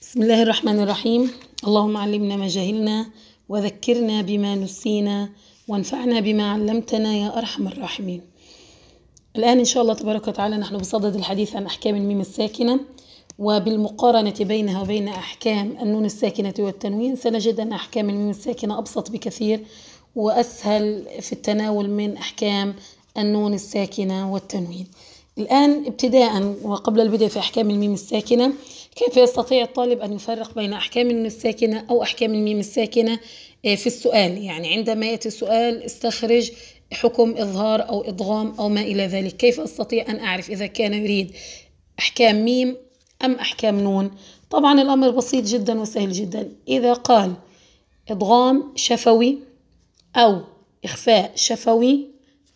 بسم الله الرحمن الرحيم اللهم علمنا ما جهلنا وذكرنا بما نسينا وانفعنا بما علمتنا يا أرحم الراحمين الآن إن شاء الله تبارك وتعالى نحن بصدد الحديث عن أحكام الميم الساكنة وبالمقارنة بينها وبين أحكام النون الساكنة والتنوين سنجد أن أحكام الميم الساكنة أبسط بكثير وأسهل في التناول من أحكام النون الساكنة والتنوين الآن ابتداء وقبل البدء في أحكام الميم الساكنة كيف يستطيع الطالب أن يفرق بين أحكام الميم الساكنة أو أحكام الميم الساكنة آه، في السؤال يعني عندما يأتي السؤال استخرج حكم إظهار أو إضغام أو ما إلى ذلك كيف أستطيع أن أعرف إذا كان يريد أحكام ميم أم أحكام نون طبعا الأمر بسيط جدا وسهل جدا إذا قال إضغام شفوي أو إخفاء شفوي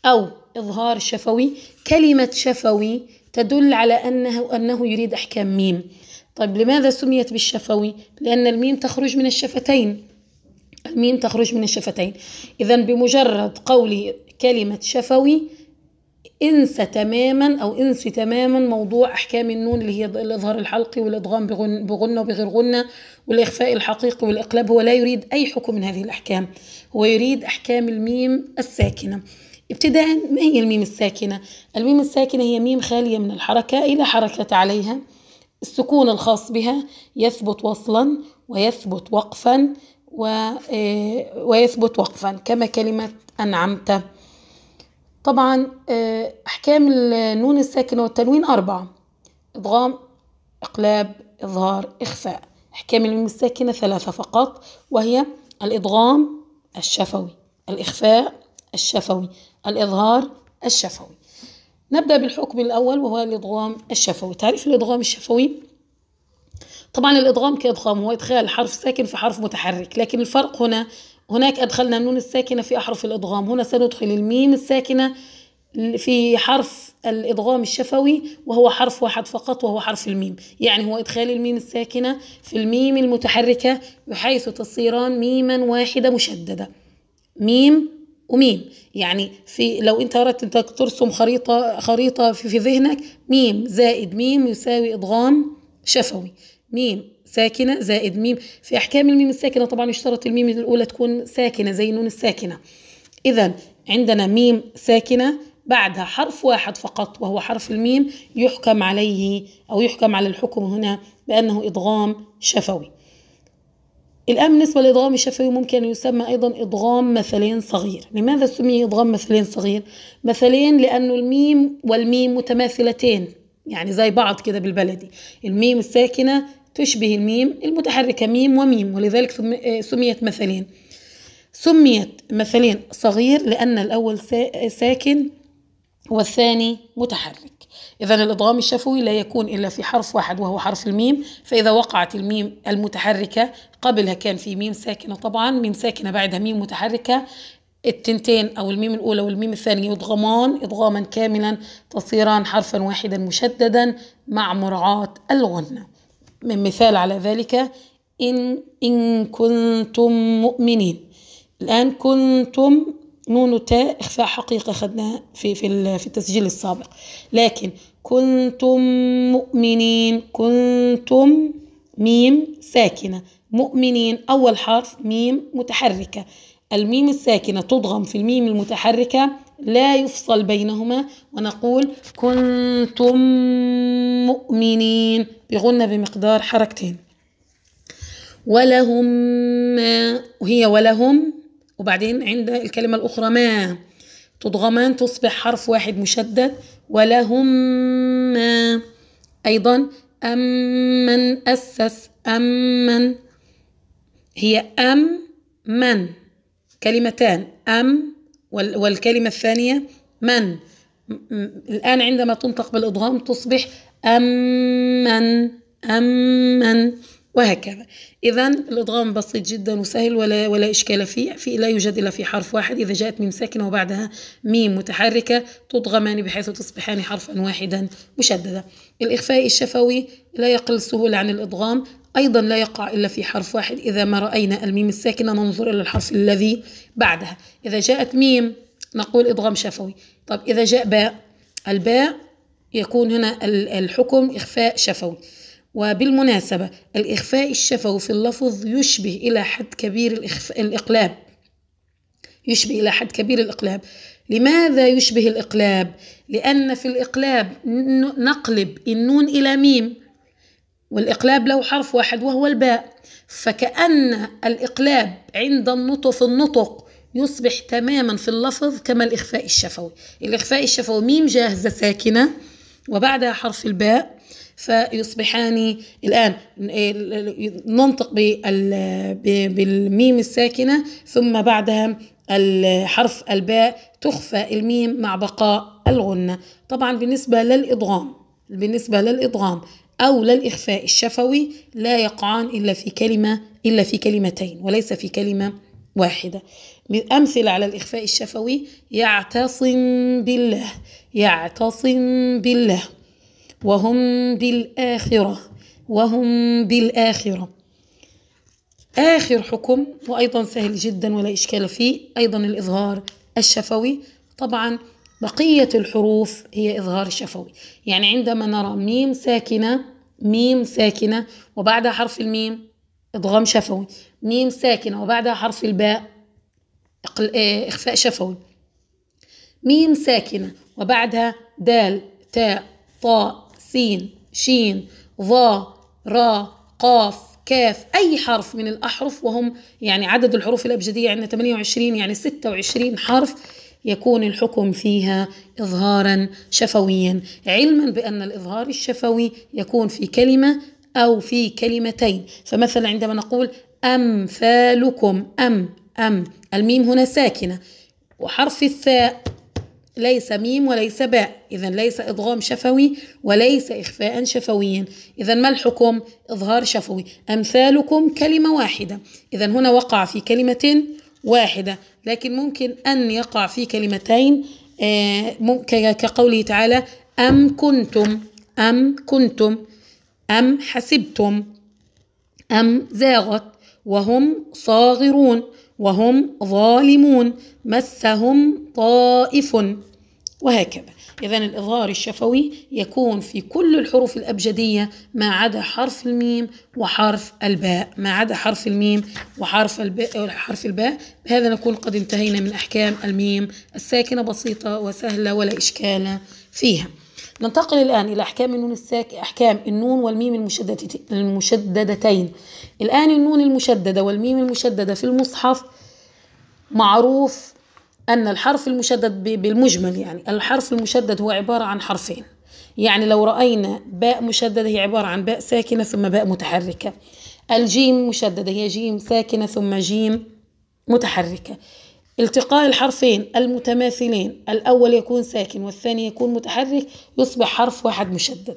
أو إظهار شفوي كلمة شفوي تدل على أنه, أنه يريد أحكام ميم طيب لماذا سميت بالشفوي؟ لأن الميم تخرج من الشفتين الميم تخرج من الشفتين إذا بمجرد قولي كلمة شفوي انسى تماما أو انسي تماما موضوع أحكام النون اللي هي الإظهار الحلقي والإدغام بغن بغنة وبغير غنة والإخفاء الحقيقي والإقلاب هو لا يريد أي حكم من هذه الأحكام هو يريد أحكام الميم الساكنة ابتداء ما هي الميم الساكنة؟ الميم الساكنة هي ميم خالية من الحركة إلى حركة عليها السكون الخاص بها يثبت وصلا ويثبت وقفا آه، ويثبت وقفا كما كلمة أنعمت طبعا آه، أحكام النون الساكنة والتنوين أربعة إضغام إقلاب إظهار إخفاء أحكام الميم الساكنة ثلاثة فقط وهي الإضغام الشفوي الإخفاء الشفوي الإظهار الشفوي نبدأ بالحكم الأول وهو الإضغام الشفوي تعريف الإضغام الشفوي طبعا الإضغام كإضغام هو إدخال حرف ساكن في حرف متحرك لكن الفرق هنا هناك أدخلنا النون الساكنة في أحرف الإضغام هنا سندخل الميم الساكنة في حرف الإضغام الشفوي وهو حرف واحد فقط وهو حرف الميم يعني هو إدخال الميم الساكنة في الميم المتحركة بحيث تصيران ميما واحدة مشددة ميم وميم يعني في لو انت اردت انك ترسم خريطه خريطه في, في ذهنك ميم زائد ميم يساوي ادغام شفوي ميم ساكنة زائد ميم في أحكام الميم الساكنة طبعا يشترط الميم الأولى تكون ساكنة زي نون الساكنة إذا عندنا ميم ساكنة بعدها حرف واحد فقط وهو حرف الميم يحكم عليه أو يحكم على الحكم هنا بأنه إدغام شفوي الآن بالنسبة للإضغام الشفوي ممكن يسمى أيضا إضغام مثلين صغير لماذا سمي إضغام مثلين صغير؟ مثلين لأن الميم والميم متماثلتين يعني زي بعض كده بالبلدي الميم الساكنة تشبه الميم المتحركة ميم وميم ولذلك آه، سميت مثلين سميت مثلين صغير لأن الأول ساكن والثاني متحرك إذا الإضغام الشفوي لا يكون إلا في حرف واحد وهو حرف الميم فإذا وقعت الميم المتحركة قبلها كان في ميم ساكنة طبعا ميم ساكنة بعدها ميم متحركة التنتين أو الميم الأولى والميم الثانية يضغمان إضغاما كاملا تصيران حرفا واحدا مشددا مع مراعاة الغنة من مثال على ذلك إن إن كنتم مؤمنين الآن كنتم نون وتاء إخفاء حقيقة أخذناها في في في التسجيل السابق لكن كنتم مؤمنين كنتم ميم ساكنة مؤمنين أول حرف ميم متحركة الميم الساكنة تضغم في الميم المتحركة لا يفصل بينهما ونقول كنتم مؤمنين بغنى بمقدار حركتين ولهم ما وهي ولهم وبعدين عند الكلمة الأخرى ما تضغمان تصبح حرف واحد مشدد ولهما أيضا أمن أسس أمن هي أم من كلمتان أم والكلمة الثانية من الآن عندما تنطق بالإضغام تصبح أمن أمن وهكذا إذا الإدغام بسيط جدا وسهل ولا ولا إشكال فيه في لا يوجد إلا في حرف واحد إذا جاءت ميم ساكنة وبعدها ميم متحركة تضغمان بحيث تصبحان حرفا واحدا مشددا الإخفاء الشفوي لا يقل سهولة عن الإدغام أيضا لا يقع إلا في حرف واحد إذا ما رأينا الميم الساكنة ننظر إلى الحرف الذي بعدها إذا جاءت ميم نقول إدغام شفوي طب إذا جاء باء الباء يكون هنا الحكم إخفاء شفوي وبالمناسبة الإخفاء الشفوي في اللفظ يشبه إلى حد كبير الإخف... الإقلاب يشبه إلى حد كبير الإقلاب لماذا يشبه الإقلاب؟ لأن في الإقلاب نقلب النون إلى ميم والإقلاب له حرف واحد وهو الباء فكأن الإقلاب عند النطق في النطق يصبح تماما في اللفظ كما الإخفاء الشفوي الإخفاء الشفوي ميم جاهزة ساكنة وبعدها حرف الباء فيصبحان الآن إيه، ننطق بالميم الساكنة ثم بعدها الحرف الباء تخفى الميم مع بقاء الغنة طبعا بالنسبة للإضغام بالنسبة للإضغام أو للإخفاء الشفوي لا يقعان إلا في كلمة إلا في كلمتين وليس في كلمة واحدة أمثلة على الإخفاء الشفوي يعتصم بالله يعتصم بالله وهم بالآخرة وهم بالآخرة آخر حكم وأيضا سهل جدا ولا إشكال فيه أيضا الإظهار الشفوي طبعا بقية الحروف هي إظهار شفوي يعني عندما نرى ميم ساكنة ميم ساكنة وبعدها حرف الميم إضغام شفوي ميم ساكنة وبعدها حرف الباء آه، إخفاء شفوي ميم ساكنة وبعدها دال تاء طاء سين شين ظا را قاف كاف أي حرف من الأحرف وهم يعني عدد الحروف الأبجدية عندنا 28 يعني 26 حرف يكون الحكم فيها إظهارا شفويا علما بأن الإظهار الشفوي يكون في كلمة أو في كلمتين فمثلا عندما نقول أمثالكم أم أم الميم هنا ساكنة وحرف الثاء ليس ميم وليس باء إذا ليس إضغام شفوي وليس إخفاء شفويا إذا ما الحكم إظهار شفوي أمثالكم كلمة واحدة إذا هنا وقع في كلمة واحدة لكن ممكن أن يقع في كلمتين آه، كقوله تعالى أم كنتم أم كنتم أم حسبتم أم زاغت وهم صاغرون وهم ظالمون مسهم طائف وهكذا إذا الإظهار الشفوي يكون في كل الحروف الأبجدية ما عدا حرف الميم وحرف الباء ما عدا حرف الميم وحرف الباء حرف الباء بهذا نكون قد انتهينا من أحكام الميم الساكنة بسيطة وسهلة ولا إشكال فيها ننتقل الآن إلى أحكام النون الساك أحكام النون والميم المشددتين الآن النون المشددة والميم المشددة في المصحف معروف أن الحرف المشدد بالمجمل يعني الحرف المشدد هو عبارة عن حرفين يعني لو رأينا باء مشددة هي عبارة عن باء ساكنة ثم باء متحركة الجيم مشددة هي جيم ساكنة ثم جيم متحركة التقاء الحرفين المتماثلين الأول يكون ساكن والثاني يكون متحرك يصبح حرف واحد مشدد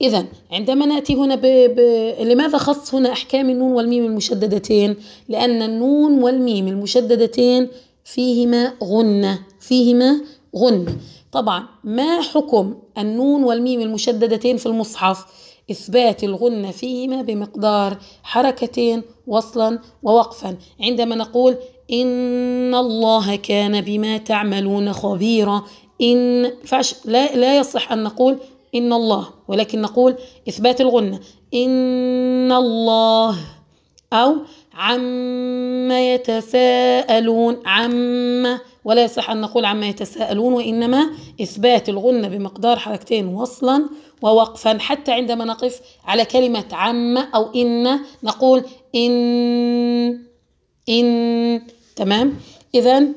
إذا عندما نأتي هنا ب... ب... لماذا خص هنا أحكام النون والميم المشددتين؟ لأن النون والميم المشددتين فيهما غنة فيهما غنة طبعا ما حكم النون والميم المشددتين في المصحف؟ إثبات الغنة فيهما بمقدار حركتين وصلا ووقفا عندما نقول إن الله كان بما تعملون خبيرا إن فعش لا, لا يصح أن نقول إن الله ولكن نقول إثبات الغنة إن الله أو عما يتساءلون عما ولا يصح أن نقول عما يتساءلون وإنما إثبات الغنة بمقدار حركتين وصلا ووقفا حتى عندما نقف على كلمة عما أو إن نقول إن إن تمام إذا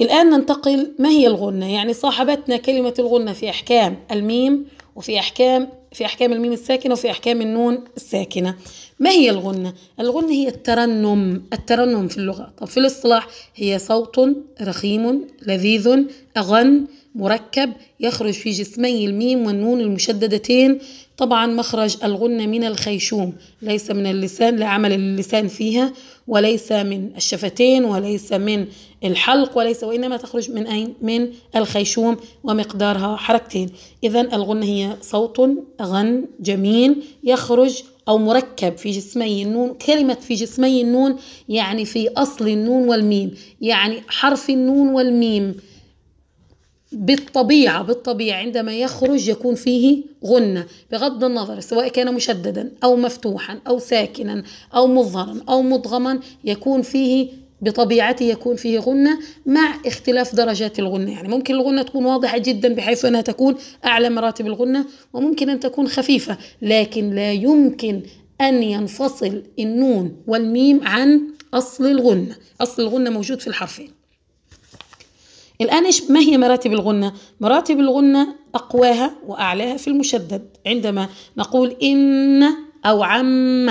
الآن ننتقل ما هي الغنة يعني صاحبتنا كلمة الغنة في أحكام الميم وفي أحكام في أحكام الميم الساكنة وفي أحكام النون الساكنة ما هي الغنة؟ الغنة هي الترنم الترنم في اللغة طب في الاصطلاح هي صوت رخيم لذيذ أغن مركب يخرج في جسمي الميم والنون المشددتين طبعا مخرج الغنة من الخيشوم ليس من اللسان لا عمل اللسان فيها وليس من الشفتين وليس من الحلق وليس وإنما تخرج من أين؟ من الخيشوم ومقدارها حركتين إذا الغنة هي صوت غن جميل يخرج أو مركب في جسمي النون كلمة في جسمي النون يعني في أصل النون والميم يعني حرف النون والميم بالطبيعة بالطبيعة عندما يخرج يكون فيه غنة بغض النظر سواء كان مشددا أو مفتوحا أو ساكنا أو مظهرا أو مضغما يكون فيه بطبيعته يكون فيه غنة مع اختلاف درجات الغنة يعني ممكن الغنة تكون واضحة جدا بحيث أنها تكون أعلى مراتب الغنة وممكن أن تكون خفيفة لكن لا يمكن أن ينفصل النون والميم عن أصل الغنة أصل الغنة موجود في الحرفين الآن ما هي مراتب الغنة؟ مراتب الغنة أقواها وأعلاها في المشدد عندما نقول إن أو عم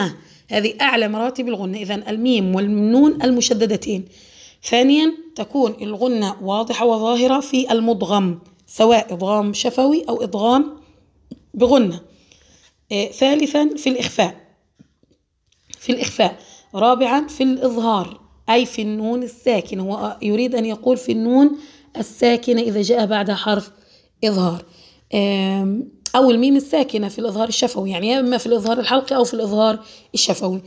هذه أعلى مراتب الغنة إذا الميم والنون المشددتين ثانيا تكون الغنة واضحة وظاهرة في المضغم سواء إضغام شفوي أو إضغام بغنة آه، ثالثا في الإخفاء في الإخفاء رابعا في الإظهار أي في النون الساكن هو يريد أن يقول في النون الساكنة إذا جاء بعدها حرف إظهار أو الميم الساكنة في الإظهار الشفوي يعني إما في الإظهار الحلقي أو في الإظهار الشفوي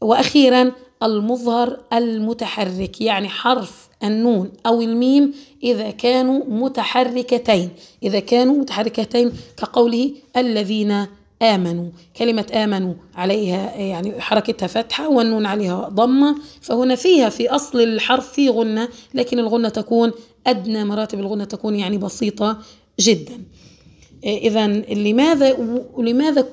وأخيرا المظهر المتحرك يعني حرف النون أو الميم إذا كانوا متحركتين إذا كانوا متحركتين كقوله الذين آمنوا كلمة آمنوا عليها آه، يعني حركتها فتحة والنون عليها ضمة فهنا فيها في أصل الحرف في غنة لكن الغنة تكون أدنى مراتب الغنة تكون يعني بسيطة جدا آه، إذا لماذا لماذا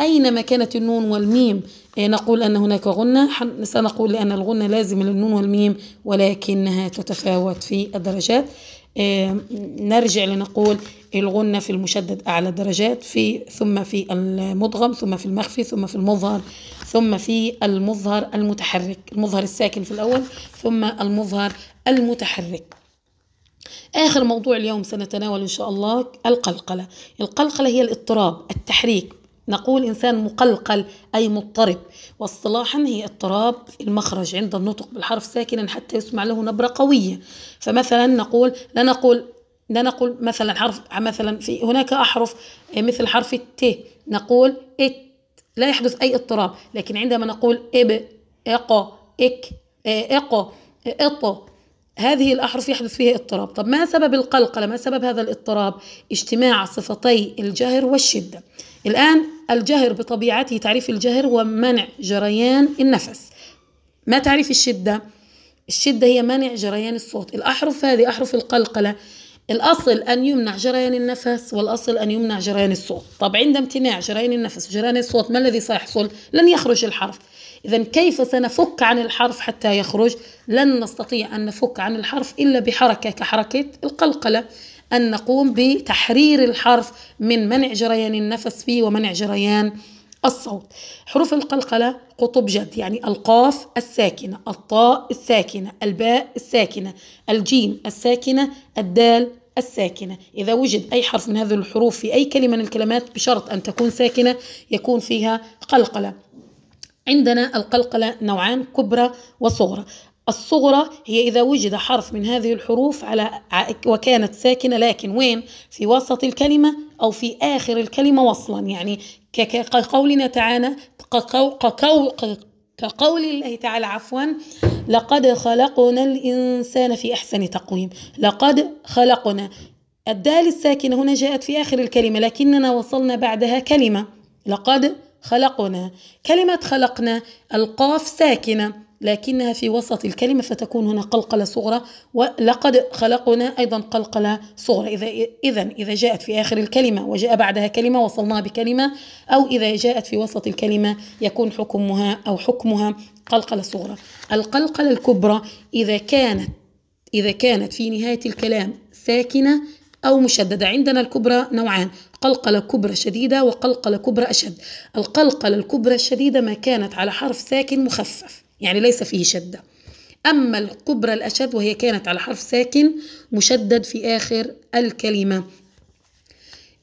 أينما كانت النون والميم آه، نقول أن هناك غنة سنقول لأن الغنة لازمة للنون والميم ولكنها تتفاوت في الدرجات إيه، نرجع لنقول الغنة في المشدد أعلى درجات في ثم في المضغم ثم في المخفي ثم في المظهر ثم في المظهر المتحرك المظهر الساكن في الأول ثم المظهر المتحرك آخر موضوع اليوم سنتناول إن شاء الله القلقلة القلقلة هي الاضطراب التحريك نقول إنسان مقلقل أي مضطرب واصطلاحا هي اضطراب المخرج عند النطق بالحرف ساكنا حتى يسمع له نبرة قوية فمثلا نقول لا نقول لا نقول مثلا حرف مثلا في هناك أحرف آه، مثل حرف الت نقول ات لا يحدث أي اضطراب لكن عندما نقول اب اقا اك آه، اقا اطو هذه الأحرف يحدث فيها اضطراب طب ما سبب القلقلة ما سبب هذا الاضطراب اجتماع صفتي الجهر والشدة الآن الجهر بطبيعته تعريف الجهر هو منع جريان النفس ما تعريف الشدة الشدة هي منع جريان الصوت الأحرف هذه أحرف القلقلة الأصل أن يمنع جريان النفس والأصل أن يمنع جريان الصوت طب عند امتناع جريان النفس وجريان الصوت ما الذي سيحصل لن يخرج الحرف إذا كيف سنفك عن الحرف حتى يخرج لن نستطيع أن نفك عن الحرف إلا بحركة كحركة القلقلة أن نقوم بتحرير الحرف من منع جريان النفس فيه ومنع جريان الصوت حروف القلقلة قطب جد يعني القاف الساكنة الطاء الساكنة الباء الساكنة الجيم الساكنة الدال الساكنة إذا وجد أي حرف من هذه الحروف في أي كلمة من الكلمات بشرط أن تكون ساكنة يكون فيها قلقلة عندنا القلقلة نوعان كبرى وصغرى الصغرى هي إذا وجد حرف من هذه الحروف على وكانت ساكنة لكن وين؟ في وسط الكلمة أو في آخر الكلمة وصلا يعني كقولنا تعالى كقول الله تعالى عفوا لقد خلقنا الإنسان في أحسن تقويم لقد خلقنا الدال الساكنة هنا جاءت في آخر الكلمة لكننا وصلنا بعدها كلمة لقد خلقنا كلمة خلقنا القاف ساكنة لكنها في وسط الكلمة فتكون هنا قلقلة صغرى ولقد خلقنا أيضا قلقلة صغرى إذا إذا إذا جاءت في آخر الكلمة وجاء بعدها كلمة وصلناها بكلمة أو إذا جاءت في وسط الكلمة يكون حكمها أو حكمها قلقلة صغرى القلقلة الكبرى إذا كانت إذا كانت في نهاية الكلام ساكنة أو مشددة عندنا الكبرى نوعان قلقلة كبرى شديدة وقلقلة كبرى أشد القلقلة الكبرى الشديدة ما كانت على حرف ساكن مخفف يعني ليس فيه شدة أما الكبرى الأشد وهي كانت على حرف ساكن مشدد في آخر الكلمة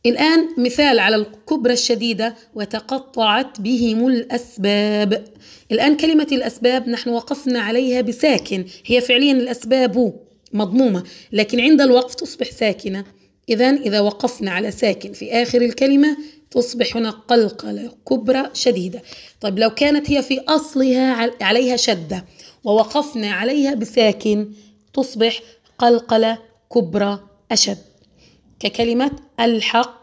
الآن مثال على الكبرى الشديدة وتقطعت بهم الأسباب الآن كلمة الأسباب نحن وقفنا عليها بساكن هي فعليا الأسباب مضمومة لكن عند الوقف تصبح ساكنة إذا إذا وقفنا على ساكن في آخر الكلمة تصبح هنا قلقلة كبرى شديدة طيب لو كانت هي في أصلها عليها شدة ووقفنا عليها بساكن تصبح قلقلة كبرى أشد ككلمة الحق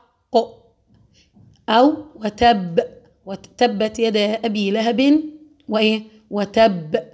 أو وتب وتبت يدا أبي لهب وإيه وتب